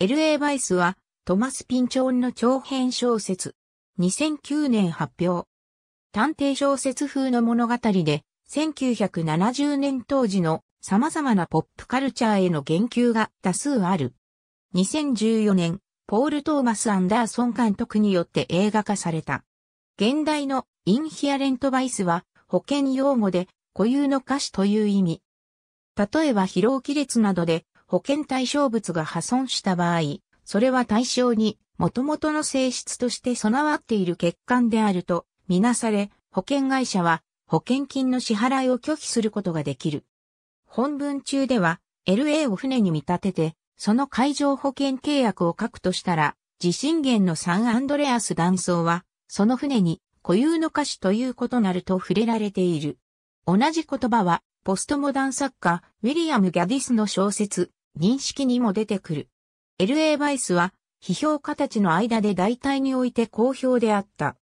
LA バイスはトマス・ピンチョンの長編小説。2009年発表。探偵小説風の物語で1970年当時の様々なポップカルチャーへの言及が多数ある。2014年、ポール・トーマス・アンダーソン監督によって映画化された。現代のインヒアレント・バイスは保険用語で固有の歌詞という意味。例えば疲労亀裂などで保険対象物が破損した場合、それは対象に元々の性質として備わっている欠陥であるとみなされ、保険会社は保険金の支払いを拒否することができる。本文中では LA を船に見立てて、その海上保険契約を書くとしたら、地震源のサンアンドレアス断層は、その船に固有の歌詞ということなると触れられている。同じ言葉は、ポストモダン作家、ウィリアム・ギャディスの小説、認識にも出てくる。LA バイスは、批評家たちの間で大体において好評であった。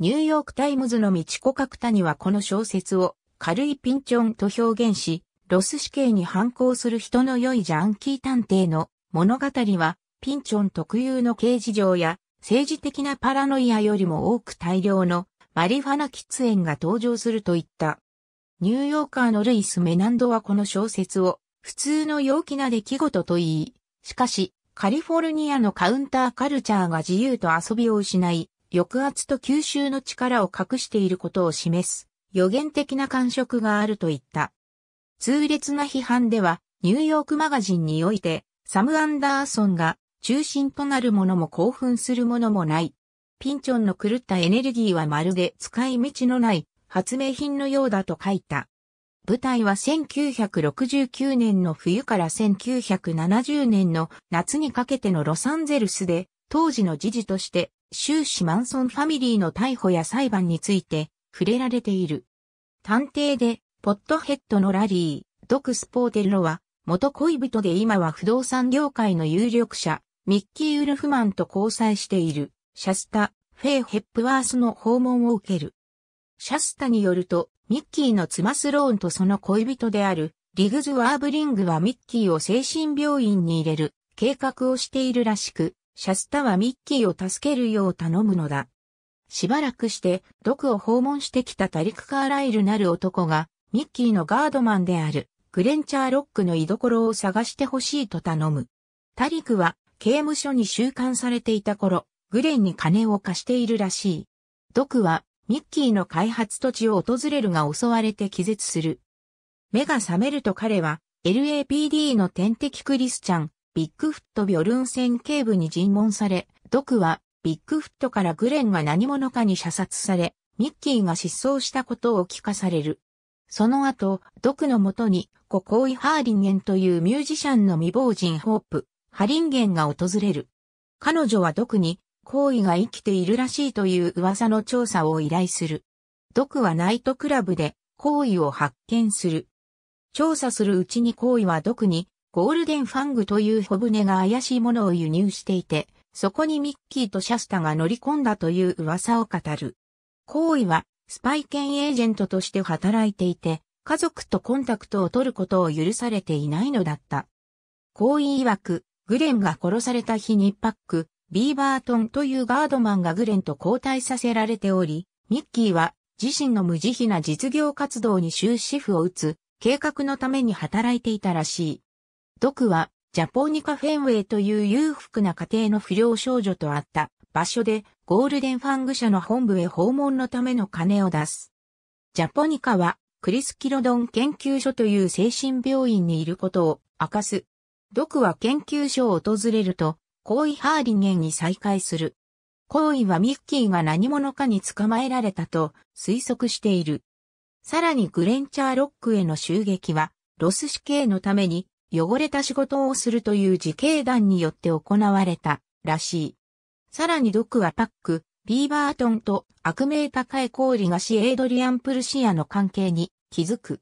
ニューヨークタイムズの道子角谷はこの小説を軽いピンチョンと表現し、ロス死刑に反抗する人の良いジャンキー探偵の物語は、ピンチョン特有の刑事上や政治的なパラノイアよりも多く大量のマリファナ喫煙が登場するといった。ニューヨーカーのルイス・メナンドはこの小説を普通の陽気な出来事と言い、しかし、カリフォルニアのカウンターカルチャーが自由と遊びを失い、抑圧と吸収の力を隠していることを示す、予言的な感触があると言った。痛烈な批判では、ニューヨークマガジンにおいて、サム・アンダーソンが中心となるものも興奮するものもない。ピンチョンの狂ったエネルギーはまるで使い道のない発明品のようだと書いた。舞台は1969年の冬から1970年の夏にかけてのロサンゼルスで、当時の時事として、終始マンソンファミリーの逮捕や裁判について触れられている。探偵で、ポットヘッドのラリー、ドクスポーテルロは、元恋人で今は不動産業界の有力者、ミッキー・ウルフマンと交際している、シャスタ、フェイ・ヘップワースの訪問を受ける。シャスタによると、ミッキーの妻スローンとその恋人であるリグズワーブリングはミッキーを精神病院に入れる計画をしているらしく、シャスタはミッキーを助けるよう頼むのだ。しばらくして、毒を訪問してきたタリク・カーライルなる男が、ミッキーのガードマンである、グレンチャーロックの居所を探してほしいと頼む。タリクは、刑務所に収監されていた頃、グレンに金を貸しているらしい。毒は、ミッキーの開発土地を訪れるが襲われて気絶する。目が覚めると彼は LAPD の天敵クリスチャン、ビッグフット・ビョルン線警部に尋問され、ドクはビッグフットからグレンが何者かに射殺され、ミッキーが失踪したことを聞かされる。その後、ドクのもとに、ココイ・ハーリンゲンというミュージシャンの未亡人ホープ、ハリンゲンが訪れる。彼女はドクに、行為が生きているらしいという噂の調査を依頼する。毒はナイトクラブで行為を発見する。調査するうちに行為は毒にゴールデンファングという小舟が怪しいものを輸入していて、そこにミッキーとシャスタが乗り込んだという噂を語る。行為はスパイ犬エージェントとして働いていて、家族とコンタクトを取ることを許されていないのだった。行為曰く、グレンが殺された日にパック、ビーバートンというガードマンがグレンと交代させられており、ミッキーは自身の無慈悲な実業活動に終止符を打つ計画のために働いていたらしい。ドクはジャポニカ・フェンウェイという裕福な家庭の不良少女と会った場所でゴールデンファング社の本部へ訪問のための金を出す。ジャポニカはクリス・キロドン研究所という精神病院にいることを明かす。ドクは研究所を訪れるとコーイ・ハーリゲンに再会する。コーイはミッキーが何者かに捕まえられたと推測している。さらにグレンチャーロックへの襲撃は、ロス死刑のために汚れた仕事をするという自警団によって行われたらしい。さらにドクはパック、ビーバートンと悪名高い氷菓子エイドリアン・プルシアの関係に気づく。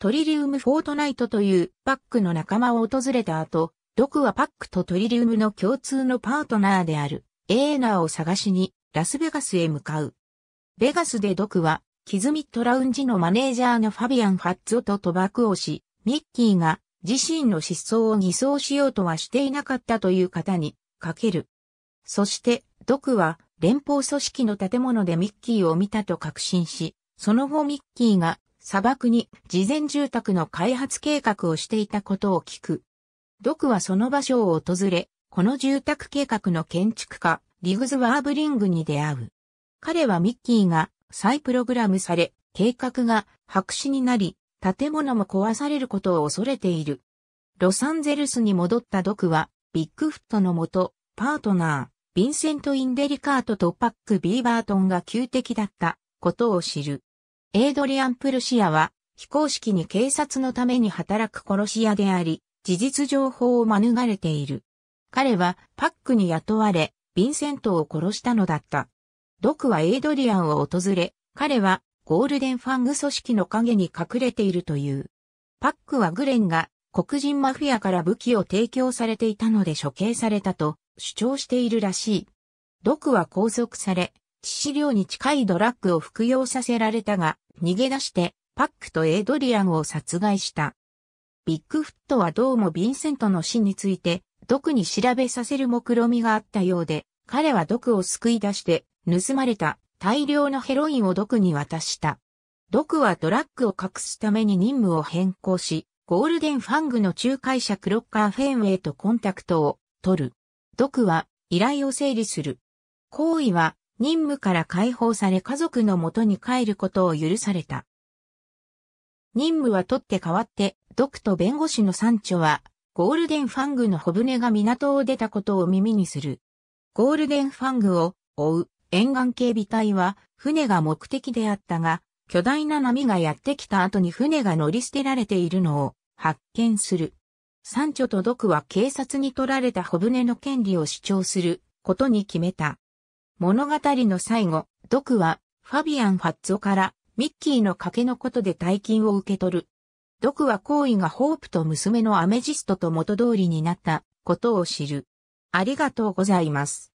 トリリウム・フォートナイトというパックの仲間を訪れた後、毒はパックとトリリウムの共通のパートナーであるエーナーを探しにラスベガスへ向かう。ベガスで毒はキズミットラウンジのマネージャーのファビアン・ファッツォと賭博をし、ミッキーが自身の失踪を偽装しようとはしていなかったという方にかける。そして毒は連邦組織の建物でミッキーを見たと確信し、その後ミッキーが砂漠に事前住宅の開発計画をしていたことを聞く。ドクはその場所を訪れ、この住宅計画の建築家、リグズワーブリングに出会う。彼はミッキーが再プログラムされ、計画が白紙になり、建物も壊されることを恐れている。ロサンゼルスに戻ったドクは、ビッグフットのもと、パートナー、ヴィンセント・インデリカートとパック・ビーバートンが旧敵だったことを知る。エイドリアン・プルシアは、非公式に警察のために働く殺し屋であり、事実情報を免れている。彼はパックに雇われ、ヴィンセントを殺したのだった。ドクはエイドリアンを訪れ、彼はゴールデンファング組織の陰に隠れているという。パックはグレンが黒人マフィアから武器を提供されていたので処刑されたと主張しているらしい。ドクは拘束され、致死量に近いドラッグを服用させられたが、逃げ出してパックとエイドリアンを殺害した。ビッグフットはどうもヴィンセントの死について、毒に調べさせる目論みがあったようで、彼は毒を救い出して、盗まれた大量のヘロインを毒に渡した。毒はドラッグを隠すために任務を変更し、ゴールデンファングの仲介者クロッカーフェンウェイとコンタクトを取る。毒は依頼を整理する。行為は任務から解放され家族の元に帰ることを許された。任務は取って代わってドクと弁護士のサンチョは、ゴールデンファングの小舟が港を出たことを耳にする。ゴールデンファングを追う沿岸警備隊は、船が目的であったが、巨大な波がやってきた後に船が乗り捨てられているのを発見する。サンチョとドクは警察に取られた小舟の権利を主張することに決めた。物語の最後、ドクはファビアン・ファッツオからミッキーの賭けのことで大金を受け取る。毒は行為がホープと娘のアメジストと元通りになったことを知る。ありがとうございます。